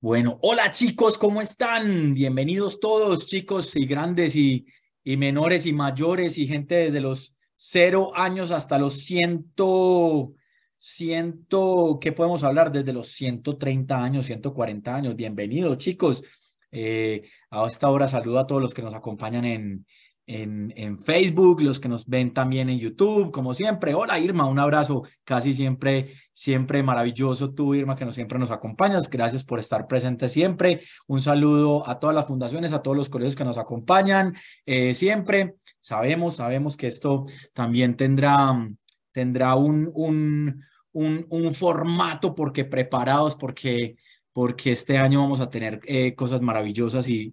Bueno, hola chicos, ¿cómo están? Bienvenidos todos, chicos y grandes y, y, menores y mayores y gente desde los cero años hasta los ciento, ciento, ¿qué podemos hablar? Desde los 130 años, 140 años. Bienvenidos, chicos. Eh, a esta hora saludo a todos los que nos acompañan en, en, Facebook, los que nos ven también en YouTube, como siempre. Hola Irma, un abrazo casi siempre, siempre maravilloso tú Irma, que nos, siempre nos acompañas. Gracias por estar presente siempre. Un saludo a todas las fundaciones, a todos los colegios que nos acompañan eh, siempre. Sabemos, sabemos que esto también tendrá, tendrá un, un, un formato porque preparados, porque porque este año vamos a tener eh, cosas maravillosas y,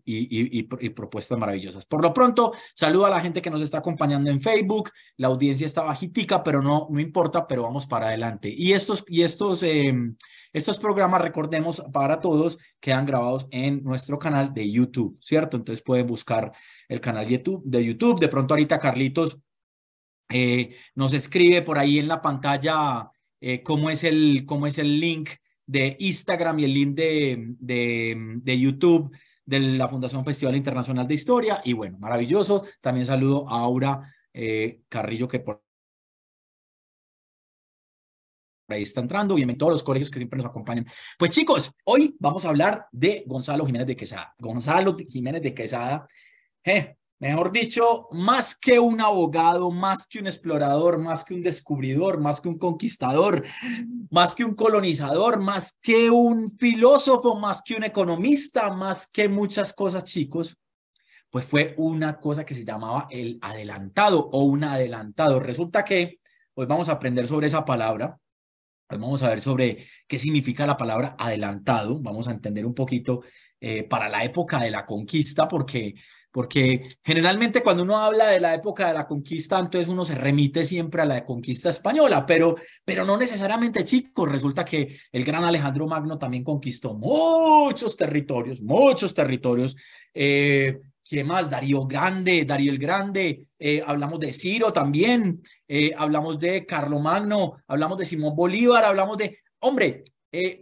propuestas maravillosas. Por lo pronto, saludo a la gente que nos está acompañando en Facebook. La audiencia está bajitica, pero no, no importa, pero vamos para adelante. Y estos, y estos, em, estos programas, recordemos, para todos, quedan grabados en nuestro canal de YouTube, ¿cierto? Entonces pueden buscar el canal YouTube, de YouTube. De pronto ahorita Carlitos eh, nos escribe por ahí en la pantalla eh, cómo, es el, cómo es el link de Instagram y el link de, YouTube de la Fundación Festival Internacional de Historia. Y bueno, maravilloso. También saludo a Aura eh, Carrillo, que por ahí está entrando. Bienvenido a todos los colegios que siempre nos acompañan. Pues chicos, hoy vamos a hablar de Gonzalo Jiménez de Quesada. Gonzalo Jiménez de Quesada. Eh, Mejor dicho, más que un abogado, más que un explorador, más que un descubridor, más que un conquistador, más que un colonizador, más que un filósofo, más que un economista, más que muchas cosas, chicos, pues fue una cosa que se llamaba el adelantado o un adelantado. Resulta que hoy vamos a aprender sobre esa palabra, Hoy vamos a ver sobre qué significa la palabra adelantado. Vamos a entender un poquito eh, para la época de la conquista, porque porque generalmente cuando uno habla de la época de la conquista, entonces uno se remite siempre a la conquista española, pero, pero no necesariamente chicos, resulta que el gran Alejandro Magno también conquistó muchos territorios, muchos territorios. Eh, ¿Quién más? Darío Grande, Darío el Grande, eh, hablamos de Ciro también, eh, hablamos de Carlomagno, hablamos de Simón Bolívar, hablamos de, hombre,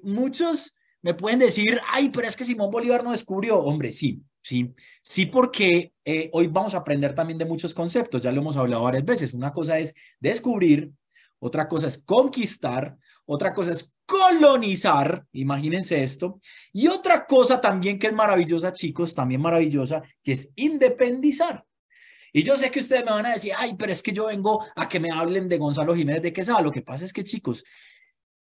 muchos me pueden decir, ay, pero es que Simón Bolívar no descubrió, hombre, sí, ¿sí? Sí, porque eh, hoy vamos a aprender también de muchos conceptos, ya lo hemos hablado varias veces. Una cosa es descubrir, otra cosa es conquistar, otra cosa es colonizar, imagínense esto, y otra cosa también que es maravillosa, chicos, también maravillosa, que es independizar. Y yo sé que ustedes me van a decir, ay, pero es que yo vengo a que me hablen de Gonzalo Jiménez de Quesada. Lo que pasa es que, chicos,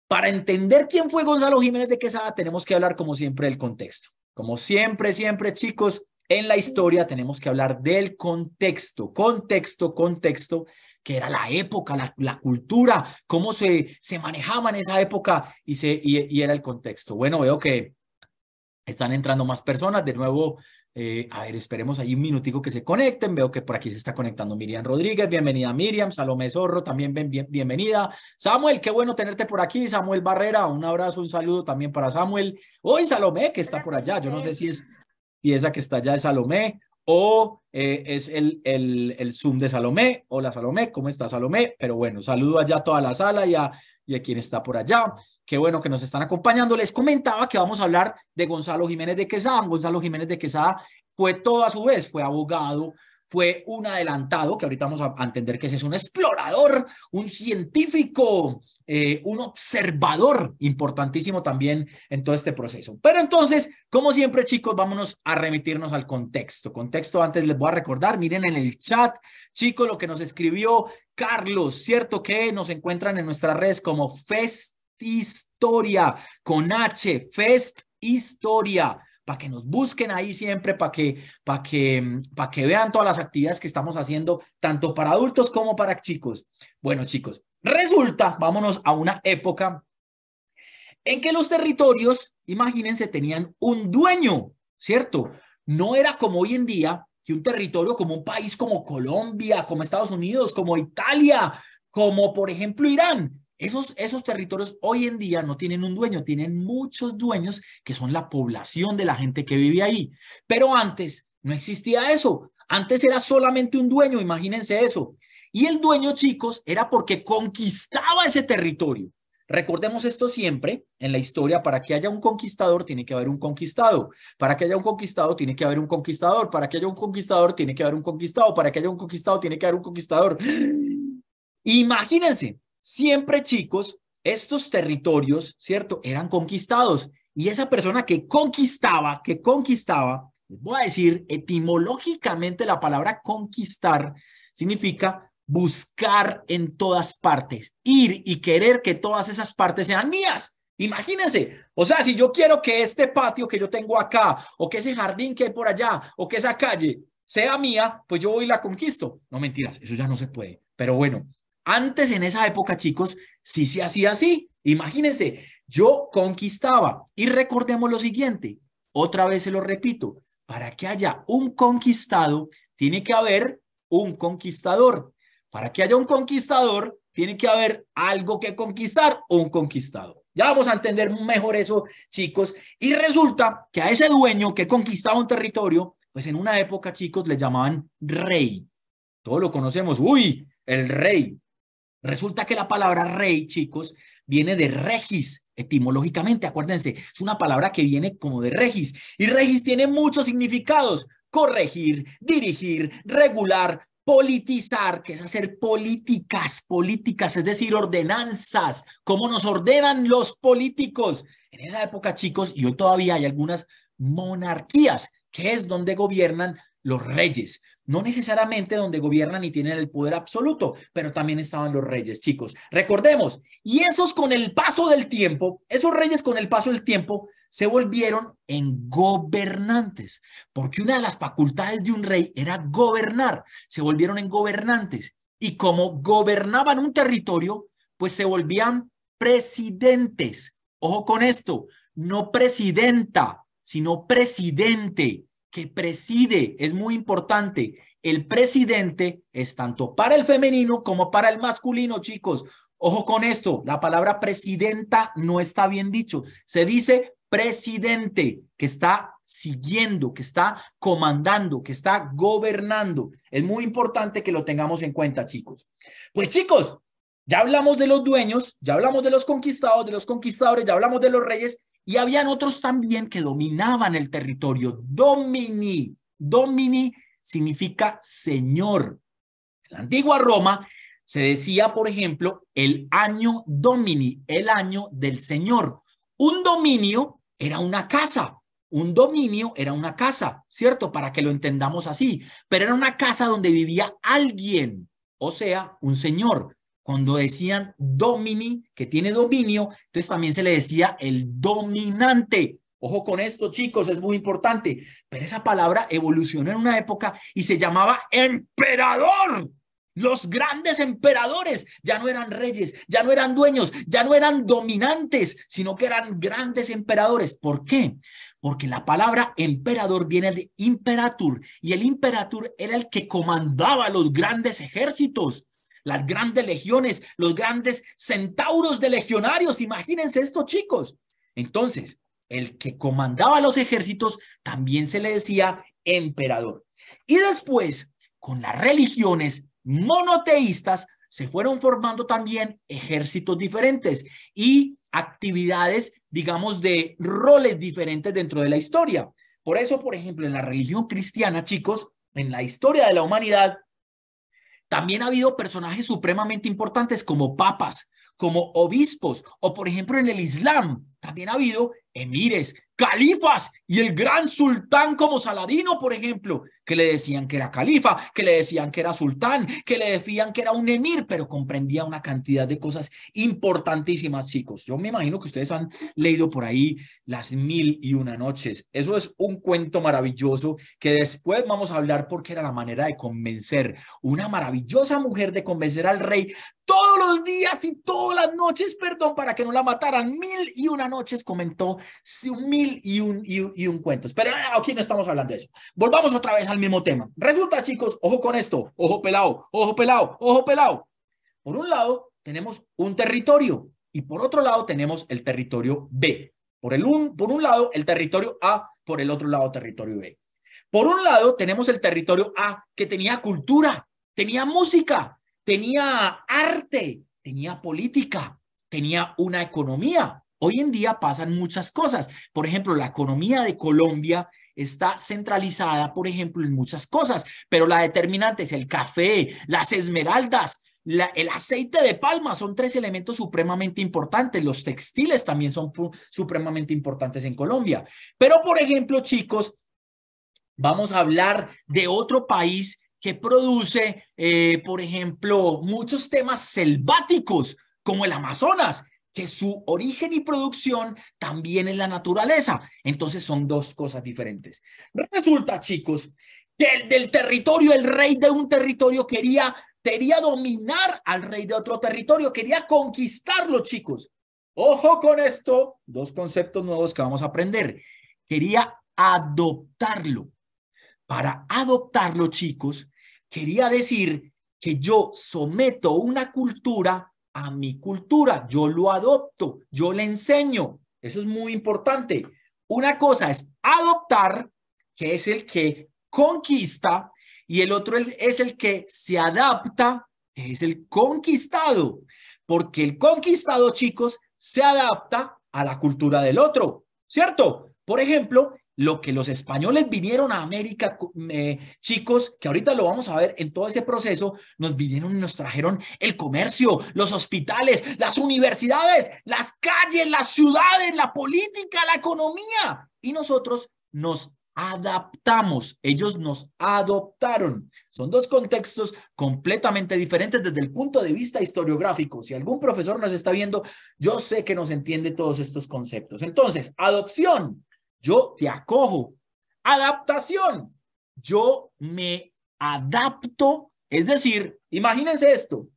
para entender quién fue Gonzalo Jiménez de Quesada, tenemos que hablar, como siempre, del contexto. Como siempre, siempre, chicos, en la historia tenemos que hablar del contexto, contexto, contexto, que era la época, la, cultura, cómo se, se manejaba en esa época y, se, y era el contexto. Bueno, veo que están entrando más personas. De nuevo, eh, a ver, esperemos ahí un minutico que se conecten. Veo que por aquí se está conectando Miriam Rodríguez. Bienvenida Miriam. Salomé Zorro, también bienvenida. Samuel, qué bueno tenerte por aquí. Samuel Barrera, un abrazo, un saludo también para Samuel. Hoy Salomé, que está por allá. Yo no sé si es pieza que está allá de Salomé o eh, es el, el, el, Zoom de Salomé. Hola Salomé, ¿cómo está Salomé? Pero bueno, saludo allá a toda la sala y a quien está por allá. Qué bueno que nos están acompañando. Les comentaba que vamos a hablar de Gonzalo Jiménez de Quesada. Gonzalo Jiménez de Quesada fue todo a su vez, fue abogado, fue un adelantado, que ahorita vamos a entender que ese es un explorador, un científico, eh, un observador importantísimo también en todo este proceso. Pero entonces, como siempre, chicos, vámonos a remitirnos al contexto. Contexto, antes les voy a recordar, miren en el chat, chicos, lo que nos escribió Carlos, ¿cierto? Que nos encuentran en nuestras redes como Fest Historia, con H, Fest Historia para que nos busquen ahí siempre, para que, para que, para que vean todas las actividades que estamos haciendo, tanto para adultos como para chicos. Bueno, chicos, resulta, vámonos a una época en que los territorios, imagínense, tenían un dueño, ¿cierto? No era como hoy en día que un territorio como un país como Colombia, como Estados Unidos, como Italia, como por ejemplo Irán, esos, territorios hoy en día no tienen un dueño, tienen muchos dueños que son la población de la gente que vive ahí. Pero antes no existía eso. Antes era solamente un dueño, imagínense eso. Y el dueño, chicos, era porque conquistaba ese territorio. Recordemos esto siempre en la historia, para que haya un conquistador tiene que haber un conquistado, para que haya un conquistado tiene que haber un conquistador, para que haya un conquistador tiene que haber un conquistado, para que haya un conquistado tiene que haber un conquistador. Imagínense, Siempre, chicos, estos territorios, ¿cierto? Eran conquistados. Y esa persona que conquistaba, que conquistaba, voy a decir etimológicamente la palabra conquistar significa buscar en todas partes, ir y querer que todas esas partes sean mías. Imagínense, o sea, si yo quiero que este patio que yo tengo acá, o que ese jardín que hay por allá, o que esa calle sea mía, pues yo voy y la conquisto. No mentiras, eso ya no se puede. Pero bueno, antes en esa época, chicos, sí se hacía así. Imagínense, yo conquistaba y recordemos lo siguiente, otra vez se lo repito, para que haya un conquistado, tiene que haber un conquistador. Para que haya un conquistador, tiene que haber algo que conquistar o un conquistado. Ya vamos a entender mejor eso, chicos. Y resulta que a ese dueño que conquistaba un territorio, pues en una época, chicos, le llamaban rey. Todos lo conocemos. Uy, el rey. Resulta que la palabra rey, chicos, viene de regis, etimológicamente, acuérdense, es una palabra que viene como de regis. Y regis tiene muchos significados, corregir, dirigir, regular, politizar, que es hacer políticas, políticas, es decir, ordenanzas, como nos ordenan los políticos. En esa época, chicos, y hoy todavía hay algunas monarquías, que es donde gobiernan los reyes. No necesariamente donde gobiernan y tienen el poder absoluto, pero también estaban los reyes, chicos. Recordemos, y esos con el paso del tiempo, esos reyes con el paso del tiempo se volvieron en gobernantes, porque una de las facultades de un rey era gobernar, se volvieron en gobernantes. Y como gobernaban un territorio, pues se volvían presidentes. Ojo con esto, no presidenta, sino presidente que preside, es muy importante. El presidente es tanto para el femenino como para el masculino, chicos. Ojo con esto, la palabra presidenta no está bien dicho. Se dice presidente, que está siguiendo, que está comandando, que está gobernando. Es muy importante que lo tengamos en cuenta, chicos. Pues chicos, ya hablamos de los dueños, ya hablamos de los conquistados, de los conquistadores, ya hablamos de los reyes y habían otros también que dominaban el territorio. Domini, domini significa señor. En la antigua Roma se decía, por ejemplo, el año domini, el año del señor. Un dominio era una casa, un dominio era una casa, ¿cierto? Para que lo entendamos así, pero era una casa donde vivía alguien, o sea, un señor. Cuando decían domini, que tiene dominio, entonces también se le decía el dominante. Ojo con esto, chicos, es muy importante. Pero esa palabra evolucionó en una época y se llamaba emperador. Los grandes emperadores ya no eran reyes, ya no eran dueños, ya no eran dominantes, sino que eran grandes emperadores. ¿Por qué? Porque la palabra emperador viene de imperatur y el imperatur era el que comandaba los grandes ejércitos las grandes legiones, los grandes centauros de legionarios. Imagínense esto chicos. Entonces, el que comandaba los ejércitos también se le decía emperador. Y después, con las religiones monoteístas, se fueron formando también ejércitos diferentes y actividades, digamos, de roles diferentes dentro de la historia. Por eso, por ejemplo, en la religión cristiana, chicos, en la historia de la humanidad, también ha habido personajes supremamente importantes como papas, como obispos, o por ejemplo en el Islam, también ha habido emires, califas y el gran sultán como Saladino, por ejemplo, que le decían que era califa, que le decían que era sultán, que le decían que era un emir, pero comprendía una cantidad de cosas importantísimas, chicos. Yo me imagino que ustedes han leído por ahí las mil y una noches. Eso es un cuento maravilloso que después vamos a hablar porque era la manera de convencer, una maravillosa mujer de convencer al rey todos los días y todas las noches, perdón, para que no la mataran. Mil y una noches comentó mil y un, y, y un cuentos. Pero ah, aquí no estamos hablando de eso. Volvamos otra vez al mismo tema. Resulta, chicos, ojo con esto, ojo pelado, ojo pelado, ojo pelado. Por un lado, tenemos un territorio y por otro lado tenemos el territorio B. Por, el por un lado, el territorio A, por el otro lado, territorio B. Por un lado, tenemos el territorio A, que tenía cultura, tenía música, tenía arte, tenía política, tenía una economía, Hoy en día pasan muchas cosas. Por ejemplo, la economía de Colombia está centralizada, por ejemplo, en muchas cosas, pero la determinante es el café, las esmeraldas, el aceite de palma son tres elementos supremamente importantes. Los textiles también son supremamente importantes en Colombia. Pero, por ejemplo, chicos, vamos a hablar de otro país que produce, eh, por ejemplo, muchos temas selváticos como el Amazonas que su origen y producción también es la naturaleza. Entonces son dos cosas diferentes. Resulta, chicos, que el del territorio, el rey de un territorio quería, quería dominar al rey de otro territorio, quería conquistarlo, chicos. Ojo con esto, dos conceptos nuevos que vamos a aprender. Quería adoptarlo. Para adoptarlo, chicos, quería decir que yo someto una cultura mi cultura, yo lo adopto, yo le enseño. Eso es muy importante. Una cosa es adoptar, que es el que conquista, y el otro es el que se adapta, que es el conquistado, porque el conquistado, chicos, se adapta a la cultura del otro, ¿cierto? Por ejemplo, lo que los españoles vinieron a América, chicos, que ahorita lo vamos a ver en todo ese proceso, nos vinieron y nos trajeron el comercio, los hospitales, las universidades, las calles, las ciudades, la política, la economía. Y nosotros nos adaptamos, ellos nos adoptaron. Son dos contextos completamente diferentes desde el punto de vista historiográfico. Si algún profesor nos está viendo, yo sé que nos entiende todos estos conceptos. Entonces, adopción yo te acojo. Adaptación, yo me adapto. Es decir, imagínense esto,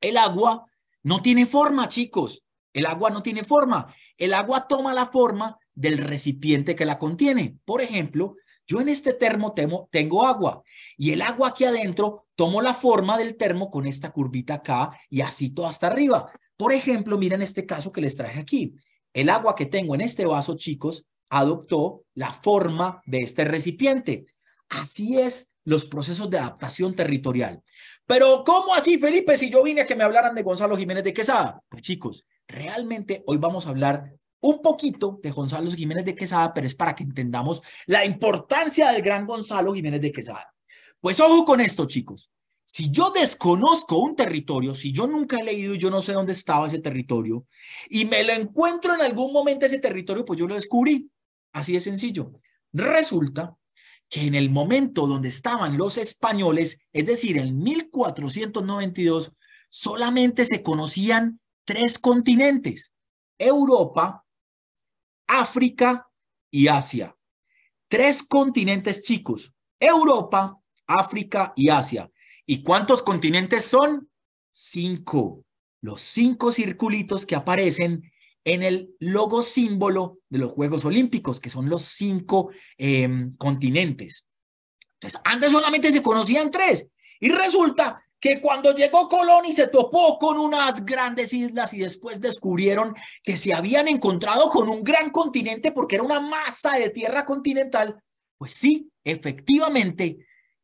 el agua no tiene forma, chicos. El agua no tiene forma. El agua toma la forma del recipiente que la contiene. Por ejemplo, yo en este termo tengo agua y el agua aquí adentro toma la forma del termo con esta curvita acá y así todo hasta arriba. Por ejemplo, miren este caso que les traje aquí. El agua que tengo en este vaso, chicos, adoptó la forma de este recipiente. Así es los procesos de adaptación territorial. Pero ¿cómo así, Felipe, si yo vine a que me hablaran de Gonzalo Jiménez de Quesada? Pues chicos, realmente hoy vamos a hablar un poquito de Gonzalo Jiménez de Quesada, pero es para que entendamos la importancia del gran Gonzalo Jiménez de Quesada. Pues ojo con esto, chicos. Si yo desconozco un territorio, si yo nunca he leído y yo no sé dónde estaba ese territorio, y me lo encuentro en algún momento ese territorio, pues yo lo descubrí. Así de sencillo. Resulta que en el momento donde estaban los españoles, es decir, en 1492, solamente se conocían tres continentes, Europa, África y Asia. Tres continentes chicos, Europa, África y Asia. ¿Y cuántos continentes son? Cinco. Los cinco circulitos que aparecen en el logo símbolo de los Juegos Olímpicos, que son los cinco em, continentes. Entonces, antes solamente se conocían tres y resulta que cuando llegó Colón y se topó con unas grandes islas y después descubrieron que se habían encontrado con un gran continente porque era una masa de tierra continental, pues sí, efectivamente,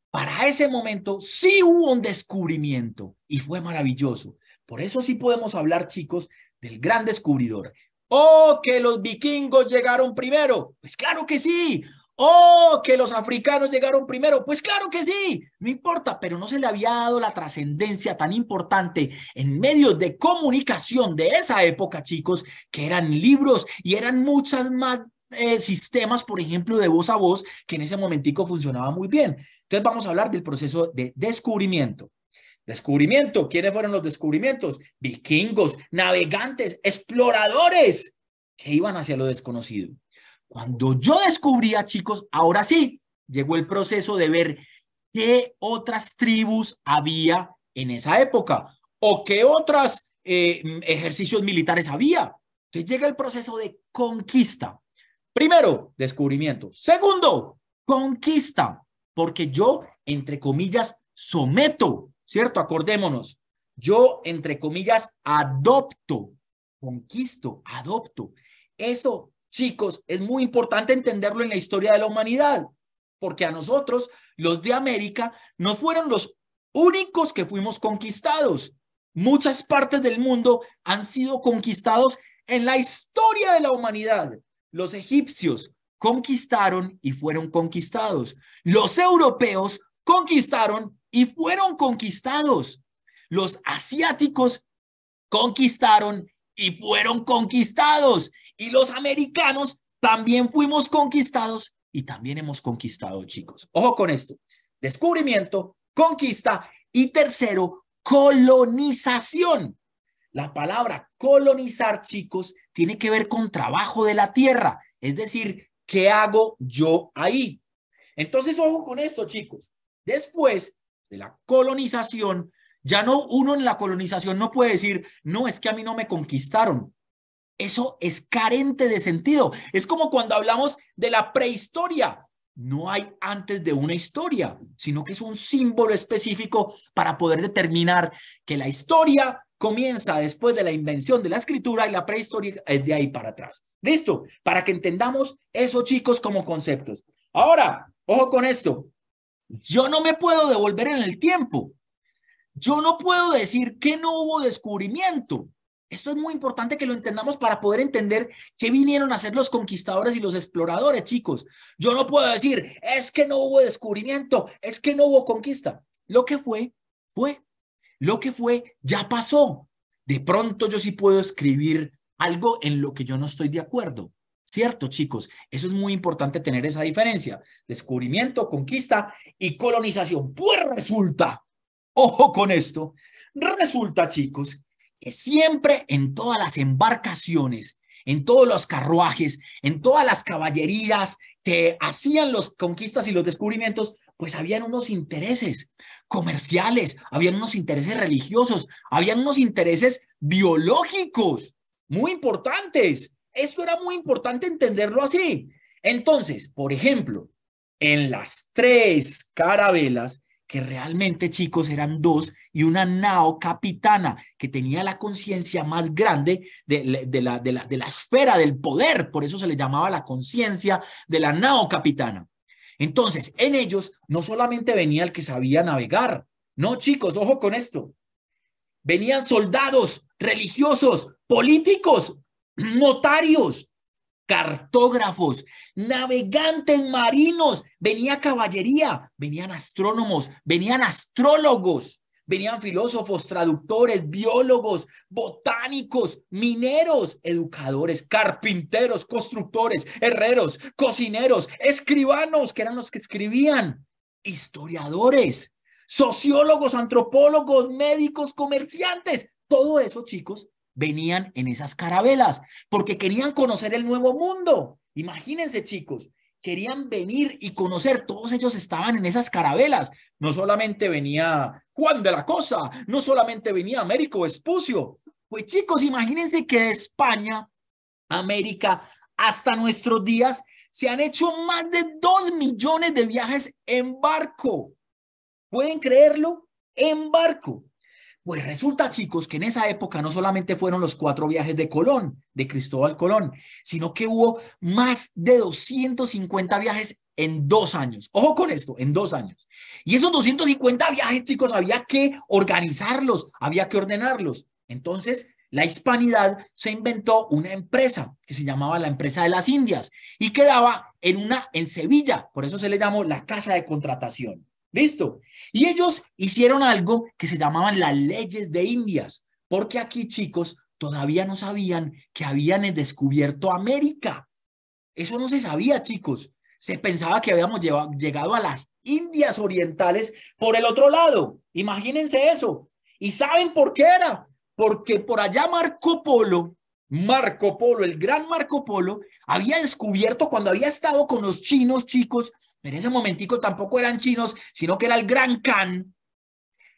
para ese momento sí hubo un descubrimiento y fue maravilloso. Por eso sí podemos hablar, chicos, del gran descubridor. oh, que los vikingos llegaron primero? Pues claro que sí. oh, que los africanos llegaron primero? Pues claro que sí. No importa, pero no se le había dado la trascendencia tan importante en medios de comunicación de esa época, chicos, que eran libros y eran muchas más eh, sistemas, por ejemplo, de voz a voz, que en ese momentico funcionaba muy bien. Entonces vamos a hablar del proceso de descubrimiento. Descubrimiento. ¿Quiénes fueron los descubrimientos? Vikingos, navegantes, exploradores que iban hacia lo desconocido. Cuando yo descubría, chicos, ahora sí, llegó el proceso de ver qué otras tribus había en esa época o qué otros eh, ejercicios militares había. Entonces llega el proceso de conquista. Primero, descubrimiento. Segundo, conquista, porque yo, entre comillas, someto ¿cierto? Acordémonos, yo, entre comillas, adopto, conquisto, adopto. Eso, chicos, es muy importante entenderlo en la historia de la humanidad, porque a nosotros, los de América, no fueron los únicos que fuimos conquistados. Muchas partes del mundo han sido conquistados en la historia de la humanidad. Los egipcios conquistaron y fueron conquistados. Los europeos conquistaron y fueron conquistados. Los asiáticos conquistaron y fueron conquistados. Y los americanos también fuimos conquistados y también hemos conquistado, chicos. Ojo con esto. Descubrimiento, conquista y tercero, colonización. La palabra colonizar, chicos, tiene que ver con trabajo de la tierra. Es decir, ¿qué hago yo ahí? Entonces, ojo con esto, chicos. Después de la colonización, ya no uno en la colonización no puede decir, no, es que a mí no me conquistaron. Eso es carente de sentido. Es como cuando hablamos de la prehistoria. No hay antes de una historia, sino que es un símbolo específico para poder determinar que la historia comienza después de la invención de la escritura y la prehistoria es de ahí para atrás. Listo, para que entendamos eso, chicos, como conceptos. Ahora, ojo con esto. Yo no me puedo devolver en el tiempo. Yo no puedo decir que no hubo descubrimiento. Esto es muy importante que lo entendamos para poder entender qué vinieron a hacer los conquistadores y los exploradores, chicos. Yo no puedo decir, es que no hubo descubrimiento, es que no hubo conquista. Lo que fue, fue. Lo que fue, ya pasó. De pronto yo sí puedo escribir algo en lo que yo no estoy de acuerdo. ¿Cierto, chicos? Eso es muy importante tener esa diferencia. Descubrimiento, conquista y colonización. Pues resulta, ojo con esto, resulta, chicos, que siempre en todas las embarcaciones, en todos los carruajes, en todas las caballerías que hacían los conquistas y los descubrimientos, pues habían unos intereses comerciales, habían unos intereses religiosos, habían unos intereses biológicos muy importantes. Esto era muy importante entenderlo así. Entonces, por ejemplo, en las tres carabelas, que realmente chicos eran dos, y una nao capitana que tenía la conciencia más grande de, la, de, la, de la esfera del poder, por eso se le llamaba la conciencia de la nao capitana. Entonces, en ellos no solamente venía el que sabía navegar, no chicos, ojo con esto, venían soldados, religiosos, políticos, notarios, cartógrafos, navegantes marinos, venía caballería, venían astrónomos, venían astrólogos, venían filósofos, traductores, biólogos, botánicos, mineros, educadores, carpinteros, constructores, herreros, cocineros, escribanos, que eran los que escribían, historiadores, sociólogos, antropólogos, médicos, comerciantes. Todo eso, chicos, venían en esas carabelas, porque querían conocer el nuevo mundo. Imagínense, chicos, querían venir y conocer, todos ellos estaban en esas carabelas. No solamente venía Juan de la Cosa, no solamente venía Américo Vespucio. Pues chicos, imagínense que España, América, hasta nuestros días, se han hecho más de dos millones de viajes en barco. ¿Pueden creerlo? En barco. Pues resulta, chicos, que en esa época no solamente fueron los cuatro viajes de Colón, de Cristóbal Colón, sino que hubo más de 250 viajes en dos años. Ojo con esto, en dos años. Y esos 250 viajes, chicos, había que organizarlos, había que ordenarlos. Entonces, la hispanidad se inventó una empresa que se llamaba la empresa de las Indias y quedaba en una en Sevilla, por eso se le llamó la casa de contratación. Listo. Y ellos hicieron algo que se llamaban las leyes de Indias, porque aquí, chicos, todavía no sabían que habían descubierto América. Eso no se sabía, chicos. Se pensaba que habíamos llegado a las Indias Orientales por el otro lado. Imagínense eso. ¿Y saben por qué era? Porque por allá Marco Polo Marco Polo, el gran Marco Polo, había descubierto cuando había estado con los chinos, chicos, en ese momentico tampoco eran chinos, sino que era el gran Khan,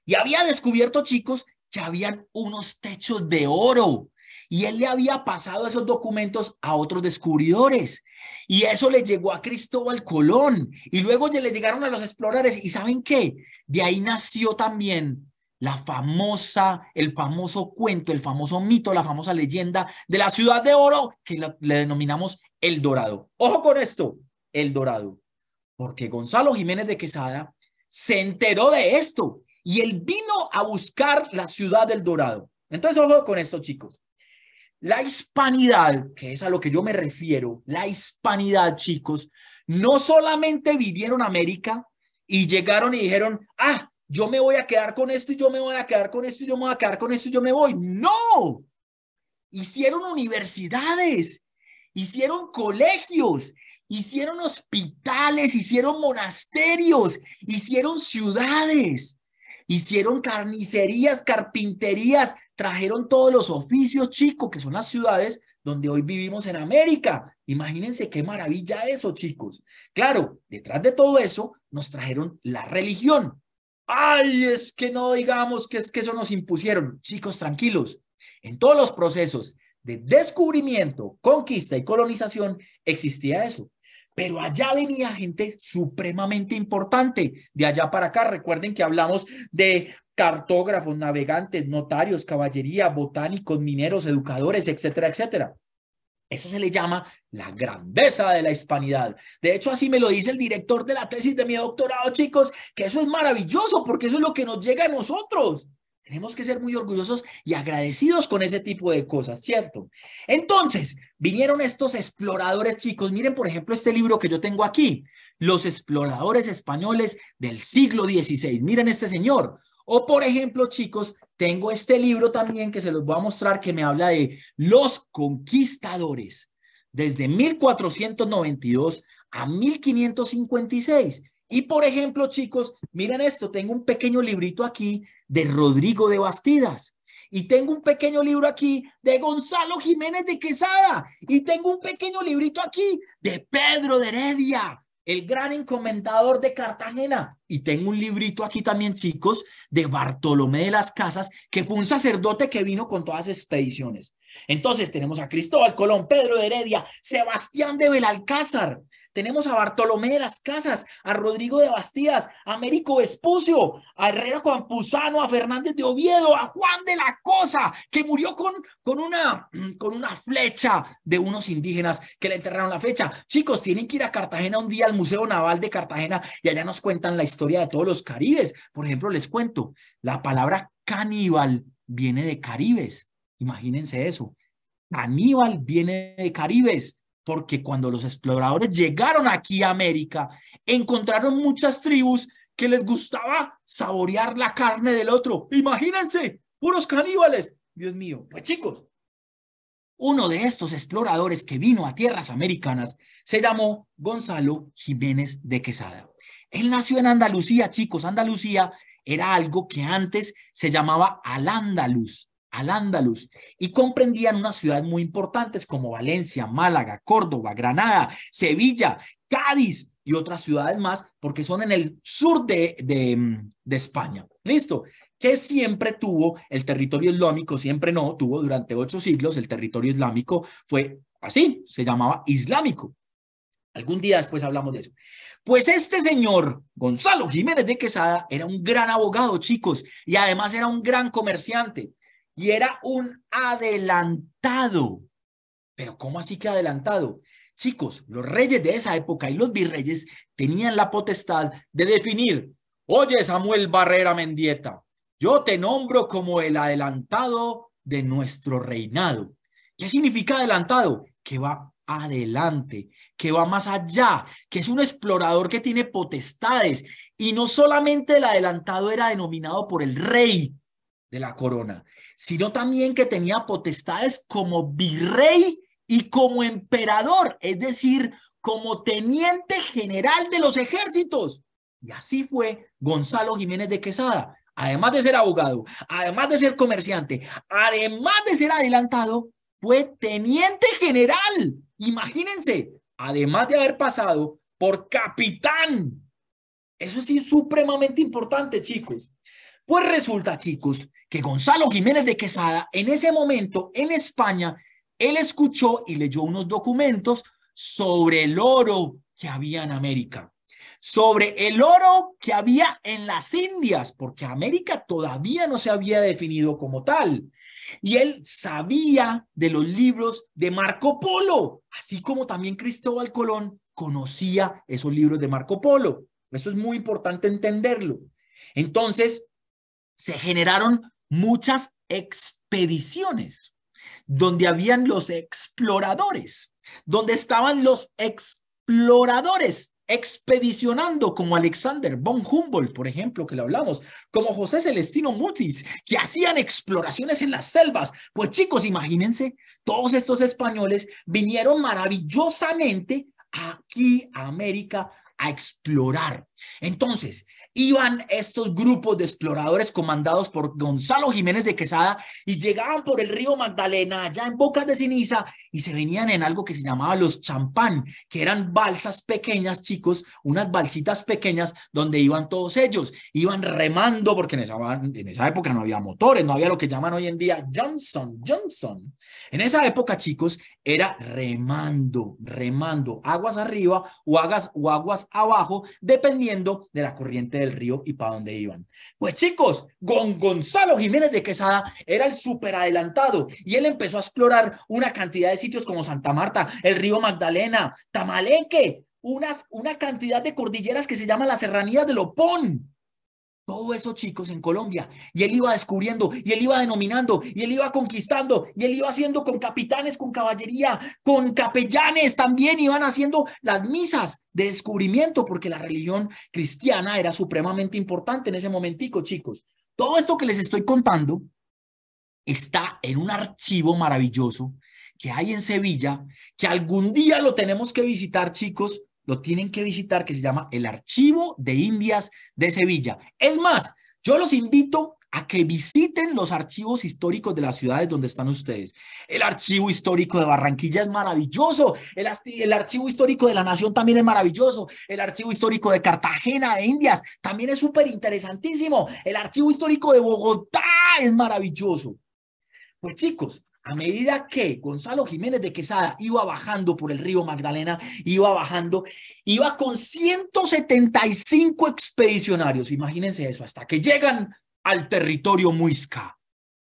y había descubierto, chicos, que habían unos techos de oro. Y él le había pasado esos documentos a otros descubridores. Y eso le llegó a Cristóbal Colón. Y luego le llegaron a los exploradores. ¿Y saben qué? De ahí nació también la famosa, el famoso cuento, el famoso mito, la famosa leyenda de la ciudad de oro que le denominamos El Dorado. Ojo con esto, El Dorado, porque Gonzalo Jiménez de Quesada se enteró de esto y él vino a buscar la ciudad del Dorado. Entonces, ojo con esto, chicos. La hispanidad, que es a lo que yo me refiero, la hispanidad, chicos, no solamente vinieron a América y llegaron y dijeron, ah, yo me voy a quedar con esto y yo me voy a quedar con esto y yo me voy a quedar con esto y yo me voy. No. Hicieron universidades, hicieron colegios, hicieron hospitales, hicieron monasterios, hicieron ciudades, hicieron carnicerías, carpinterías, trajeron todos los oficios, chicos, que son las ciudades donde hoy vivimos en América. Imagínense qué maravilla eso, chicos. Claro, detrás de todo eso nos trajeron la religión, ay, es que no digamos que es que eso nos impusieron. Chicos, tranquilos. En todos los procesos de descubrimiento, conquista y colonización existía eso. Pero allá venía gente supremamente importante de allá para acá. Recuerden que hablamos de cartógrafos, navegantes, notarios, caballería, botánicos, mineros, educadores, etcétera, etcétera. Eso se le llama la grandeza de la hispanidad. De hecho, así me lo dice el director de la tesis de mi doctorado, chicos, que eso es maravilloso porque eso es lo que nos llega a nosotros. Tenemos que ser muy orgullosos y agradecidos con ese tipo de cosas, ¿cierto? Entonces, vinieron estos exploradores, chicos. Miren, por ejemplo, este libro que yo tengo aquí, Los exploradores españoles del siglo XVI. Miren este señor. O, por ejemplo, chicos, tengo este libro también que se los voy a mostrar que me habla de los conquistadores desde 1492 a 1556. Y por ejemplo, chicos, miren esto, tengo un pequeño librito aquí de Rodrigo de Bastidas. Y tengo un pequeño libro aquí de Gonzalo Jiménez de Quesada. Y tengo un pequeño librito aquí de Pedro de Heredia el gran encomendador de Cartagena. Y tengo un librito aquí también, chicos, de Bartolomé de las Casas, que fue un sacerdote que vino con todas las expediciones. Entonces tenemos a Cristóbal Colón, Pedro de Heredia, Sebastián de Belalcázar, tenemos a Bartolomé de las Casas, a Rodrigo de Bastidas, a Américo Espucio, a Herrera Campuzano, a Fernández de Oviedo, a Juan de la Cosa, que murió con, con, una, con una flecha de unos indígenas que le enterraron la flecha. Chicos, tienen que ir a Cartagena un día al Museo Naval de Cartagena y allá nos cuentan la historia de todos los caribes. Por ejemplo, les cuento, la palabra caníbal viene de caribes. Imagínense eso. Caníbal viene de Caribes porque cuando los exploradores llegaron aquí a América, encontraron muchas tribus que les gustaba saborear la carne del otro. Imagínense, puros caníbales. Dios mío, pues chicos, uno de estos exploradores que vino a tierras americanas se llamó Gonzalo Jiménez de Quesada. Él nació en Andalucía, chicos. Andalucía era algo que antes se llamaba al andalus al Andalus y comprendían unas ciudades muy importantes como Valencia, Málaga, Córdoba, Granada, Sevilla, Cádiz y otras ciudades más porque son en el sur mm, de, España. ¿Listo? que siempre tuvo el territorio islámico, siempre no, tuvo durante ocho siglos el territorio islámico, fue así, se llamaba islámico. Algún día después hablamos de eso. Pues este señor, Gonzalo Jiménez de Quesada, era un gran abogado, chicos, y además era un gran comerciante y era un adelantado. Pero ¿cómo así que adelantado? Chicos, los reyes de esa época y los virreyes tenían la potestad de definir, oye Samuel Barrera Mendieta, yo te nombro como el adelantado de nuestro reinado. ¿Qué significa adelantado? Que va adelante, que va más allá, que es un explorador que tiene potestades. Y no solamente el adelantado era denominado por el rey de la corona, sino también que tenía potestades como virrey y como emperador, es decir, como teniente general de los ejércitos. Y así fue Gonzalo Jiménez de Quesada. Además de ser abogado, además de ser comerciante, además de ser adelantado, fue teniente general. Imagínense, además de haber pasado por capitán. Eso sí, supremamente importante, chicos. Pues resulta, chicos, que Gonzalo Jiménez de Quesada, en ese momento en España, él escuchó y leyó unos documentos sobre el oro que había en América, sobre el oro que había en las Indias, porque América todavía no se había definido como tal. Y él sabía de los libros de Marco Polo, así como también Cristóbal Colón conocía esos libros de Marco Polo. Eso es muy importante entenderlo. Entonces, se generaron muchas expediciones donde habían los exploradores, donde estaban los exploradores expedicionando como Alexander von Humboldt, por ejemplo, que le hablamos, como José Celestino Mutis, que hacían exploraciones en las selvas. Pues chicos, imagínense, todos estos españoles vinieron maravillosamente aquí a América a explorar. Entonces, iban estos grupos de exploradores comandados por Gonzalo Jiménez de Quesada y llegaban por el río Magdalena, allá en Bocas de Ceniza, y se venían en algo que se llamaba los champán, que eran balsas pequeñas, chicos, unas balsitas pequeñas donde iban todos ellos, iban remando, porque en esa, en época no había motores, no había lo que llaman hoy en día Johnson, Johnson. En esa época, chicos, era remando, remando, aguas arriba o aguas, o aguas abajo, dependiendo de la corriente del río y para dónde iban. Pues chicos, Gonzalo Jiménez de Quesada era el súper adelantado y él empezó a explorar una cantidad de sitios como Santa Marta, el río Magdalena, Tamaleque, unas, una cantidad de cordilleras que se llaman las serranías de Lopón todo eso, chicos, en Colombia. Y él iba descubriendo, y él iba denominando, y él iba conquistando, y él iba haciendo con capitanes, con caballería, con capellanes también, iban haciendo las misas de descubrimiento, porque la religión cristiana era supremamente importante en ese momentico, chicos. Todo esto que les estoy contando está en un archivo maravilloso que hay en Sevilla, que algún día lo tenemos que visitar, chicos, lo tienen que visitar, que se llama el Archivo de Indias de Sevilla. Es más, yo los invito a que visiten los archivos históricos de las ciudades donde están ustedes. El archivo histórico de Barranquilla es maravilloso, el, archivo histórico de la Nación también es maravilloso, el archivo histórico de Cartagena, de Indias, también es súper interesantísimo, el archivo histórico de Bogotá es maravilloso. Pues chicos, a medida que Gonzalo Jiménez de Quesada iba bajando por el río Magdalena, iba bajando, iba con 175 expedicionarios, imagínense eso, hasta que llegan al territorio muisca,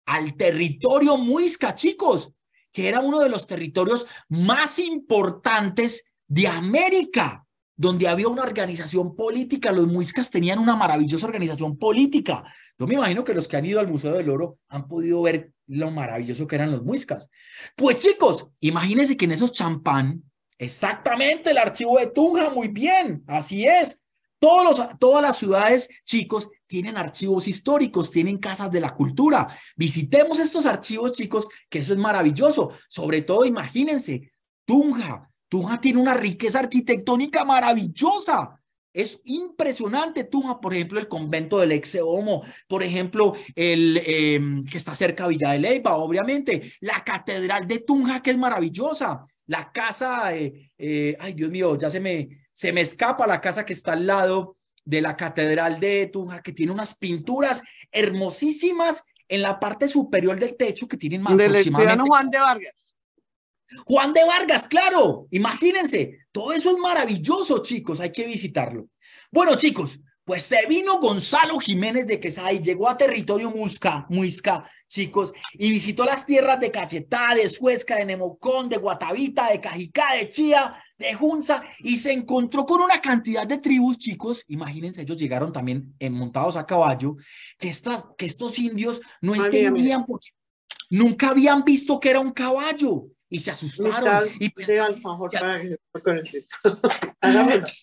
al territorio muisca, chicos, que era uno de los territorios más importantes de América, donde había una organización política. Los muiscas tenían una maravillosa organización política. Yo me imagino que los que han ido al Museo del Oro han podido ver lo maravilloso que eran los muiscas. Pues chicos, imagínense que en esos champán, exactamente el archivo de Tunja, muy bien, así es. Todos todas las ciudades, chicos, tienen archivos históricos, tienen casas de la cultura. Visitemos estos archivos, chicos, que eso es maravilloso. Sobre todo, imagínense, Tunja. Tunja tiene una riqueza arquitectónica maravillosa. Es impresionante, Tunja, por ejemplo, el convento del ex-homo, por ejemplo, el em, que está cerca de Villa de Leyva, obviamente, la catedral de Tunja, que es maravillosa, la casa, eh, ay Dios mío, ya se me, se me escapa la casa que está al lado de la catedral de Tunja, que tiene unas pinturas hermosísimas en la parte superior del techo que tienen más de Juan de Vargas. Juan de Vargas, claro, imagínense, todo eso es maravilloso, chicos, hay que visitarlo. Bueno, chicos, pues se vino Gonzalo Jiménez de Quesada y llegó a territorio Musca, Muisca, chicos, y visitó las tierras de Cachetá, de Suezca, de Nemocón, de Guatavita, de Cajicá, de Chía, de Junza, y se encontró con una cantidad de tribus, chicos, imagínense, ellos llegaron también montados a caballo, que, que estos indios no entendían porque nunca habían visto que era un caballo y se asustaron. Y pensaron, pues,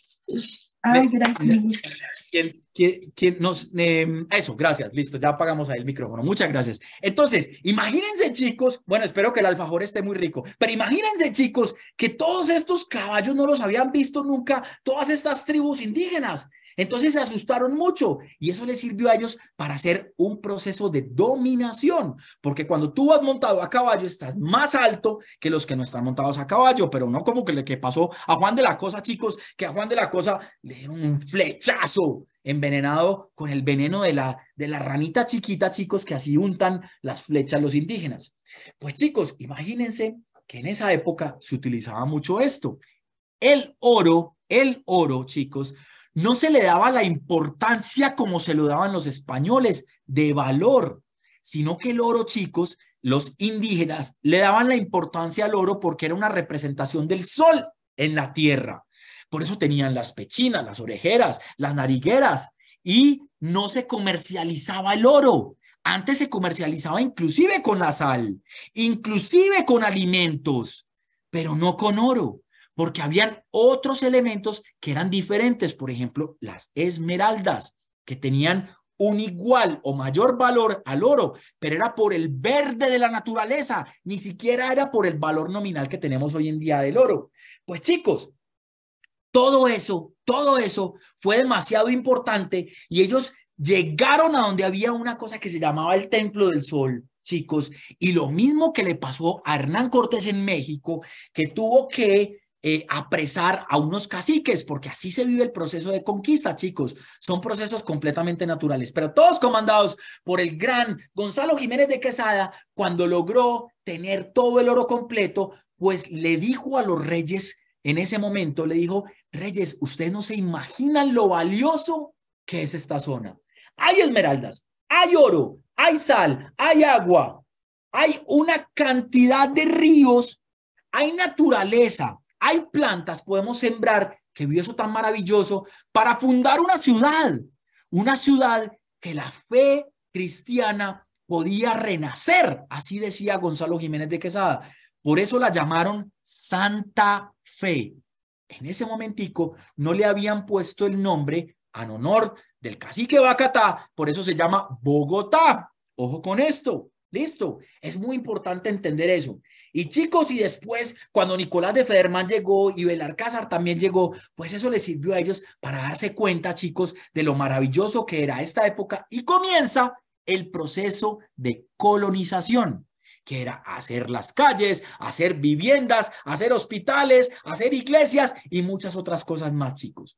Ay, gracias. nos, em, eso, gracias, listo, ya apagamos ahí el micrófono, muchas gracias. Entonces, imagínense chicos, bueno, espero que el alfajor esté muy rico, pero imagínense chicos que todos estos caballos no los habían visto nunca, todas estas tribus indígenas, entonces se asustaron mucho y eso les sirvió a ellos para hacer un proceso de dominación, porque cuando tú vas montado a caballo estás más alto que los que no están montados a caballo, pero no como que le que pasó a Juan de la Cosa, chicos, que a Juan de la Cosa le dieron un flechazo envenenado con el veneno de la, de la ranita chiquita, chicos, que así untan las flechas los indígenas. Pues chicos, imagínense que en esa época se utilizaba mucho esto. El oro, el oro, chicos, no se le daba la importancia como se lo daban los españoles de valor, sino que el oro, chicos, los indígenas le daban la importancia al oro porque era una representación del sol en la tierra. Por eso tenían las pechinas, las orejeras, las narigueras y no se comercializaba el oro. Antes se comercializaba inclusive con la sal, inclusive con alimentos, pero no con oro porque habían otros elementos que eran diferentes, por ejemplo, las esmeraldas, que tenían un igual o mayor valor al oro, pero era por el verde de la naturaleza, ni siquiera era por el valor nominal que tenemos hoy en día del oro. Pues chicos, todo eso, todo eso fue demasiado importante y ellos llegaron a donde había una cosa que se llamaba el Templo del Sol, chicos, y lo mismo que le pasó a Hernán Cortés en México, que tuvo que eh, apresar a unos caciques, porque así se vive el proceso de conquista, chicos. Son procesos completamente naturales, pero todos comandados por el gran Gonzalo Jiménez de Quesada, cuando logró tener todo el oro completo, pues le dijo a los reyes, en ese momento le dijo, reyes, ustedes no se imaginan lo valioso que es esta zona. Hay esmeraldas, hay oro, hay sal, hay agua, hay una cantidad de ríos, hay naturaleza, hay plantas, podemos sembrar, que vio eso tan maravilloso, para fundar una ciudad, una ciudad que la fe cristiana podía renacer, así decía Gonzalo Jiménez de Quesada. Por eso la llamaron Santa Fe. En ese momentico no le habían puesto el nombre en honor del cacique Bacatá, por eso se llama Bogotá. Ojo con esto, listo. Es muy importante entender eso. Y chicos, y después, cuando Nicolás de Federman llegó y Belarcázar también llegó, pues eso les sirvió a ellos para darse cuenta, chicos, de lo maravilloso que era esta época. Y comienza el proceso de colonización, que era hacer las calles, hacer viviendas, hacer hospitales, hacer iglesias y muchas otras cosas más, chicos.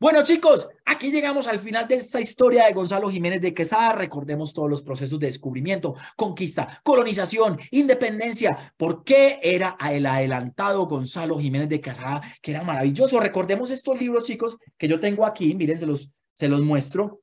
Bueno, chicos, aquí llegamos al final de esta historia de Gonzalo Jiménez de Quesada. Recordemos todos los procesos de descubrimiento, conquista, colonización, independencia. ¿Por qué era el adelantado Gonzalo Jiménez de Quesada, que era maravilloso? Recordemos estos libros, chicos, que yo tengo aquí. Miren, se los, se los muestro.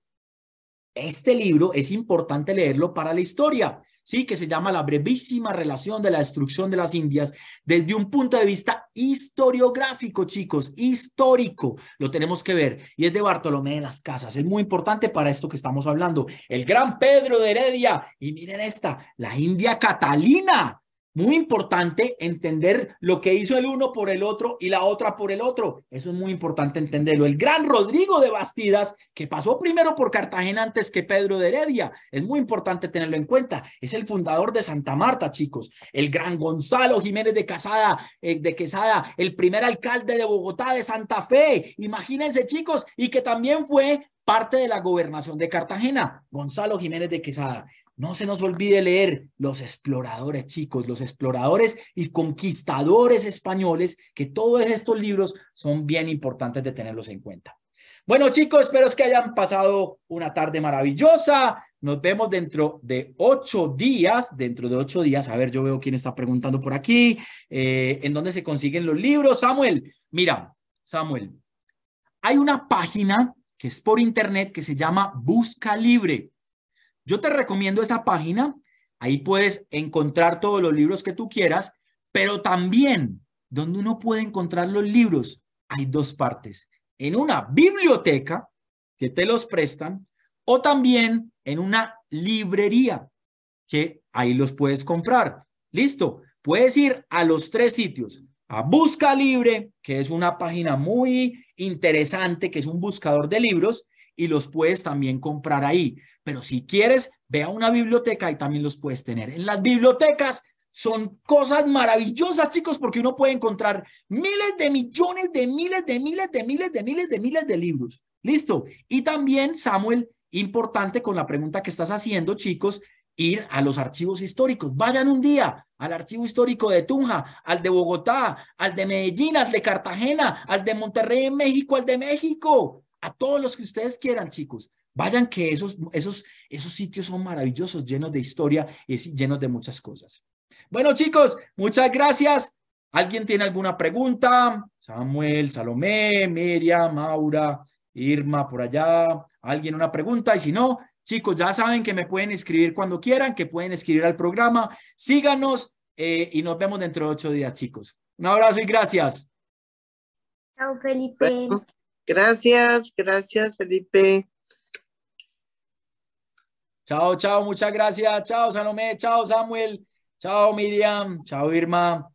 Este libro es importante leerlo para la historia. ¿sí? que se llama La brevísima relación de la destrucción de las Indias desde un punto de vista historiográfico, chicos, histórico. Lo tenemos que ver. Y es de Bartolomé de las Casas. Es muy importante para esto que estamos hablando. El gran Pedro de Heredia. Y miren esta, la India Catalina muy importante entender lo que hizo el uno por el otro y la otra por el otro. Eso es muy importante entenderlo. El gran Rodrigo de Bastidas, que pasó primero por Cartagena antes que Pedro de Heredia, es muy importante tenerlo en cuenta. Es el fundador de Santa Marta, chicos. El gran Gonzalo Jiménez de eh, de Quesada, el primer alcalde de Bogotá de Santa Fe. Imagínense, chicos, y que también fue parte de la gobernación de Cartagena, Gonzalo Jiménez de Quesada. No se nos olvide leer Los Exploradores, chicos, los exploradores y conquistadores españoles, que todos estos libros son bien importantes de tenerlos en cuenta. Bueno, chicos, espero que hayan pasado una tarde maravillosa. Nos vemos dentro de ocho días. Dentro de ocho días, a ver, yo veo quién está preguntando por aquí. Eh, ¿En dónde se consiguen los libros, Samuel? Mira, Samuel, hay una página que es por internet que se llama Busca Libre. Yo te recomiendo esa página, ahí puedes encontrar todos los libros que tú quieras, pero también donde uno puede encontrar los libros, hay dos partes. En una biblioteca que te los prestan o también en una librería que ahí los puedes comprar. Listo, puedes ir a los tres sitios. A Busca Libre, que es una página muy interesante, que es un buscador de libros, y los puedes también comprar ahí. Pero si quieres, ve a una biblioteca y también los puedes tener. En las bibliotecas son cosas maravillosas, chicos, porque uno puede encontrar miles de millones de miles de miles de miles de miles de miles de libros. Listo. Y también, Samuel, importante con la pregunta que estás haciendo, chicos, ir a los archivos históricos. Vayan un día al archivo histórico de Tunja, al de Bogotá, al de Medellín, al de Cartagena, al de Monterrey en México, al de México a todos los que ustedes quieran, chicos. Vayan que esos, esos, esos sitios son maravillosos, llenos de historia y llenos de muchas cosas. Bueno, chicos, muchas gracias. ¿Alguien tiene alguna pregunta? Samuel, Salomé, Miriam, Maura, Irma, por allá. ¿Alguien una pregunta? Y si no, chicos, ya saben que me pueden escribir cuando quieran, que pueden escribir al programa. Síganos eh, y nos vemos dentro de ocho días, chicos. Un abrazo y gracias. Chao, Felipe. Gracias, gracias Felipe. Chao, chao, muchas gracias. Chao, Salomé, chao, Samuel. Chao, Miriam. Chao, Irma.